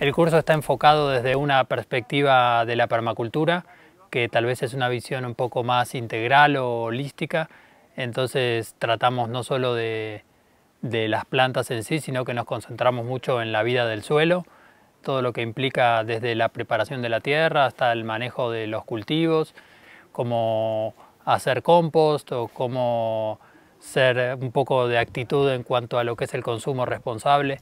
El curso está enfocado desde una perspectiva de la permacultura, que tal vez es una visión un poco más integral o holística, entonces tratamos no solo de, las plantas en sí, sino que nos concentramos mucho en la vida del suelo, todo lo que implica desde la preparación de la tierra hasta el manejo de los cultivos, cómo hacer compost o cómo ser un poco de actitud en cuanto a lo que es el consumo responsable.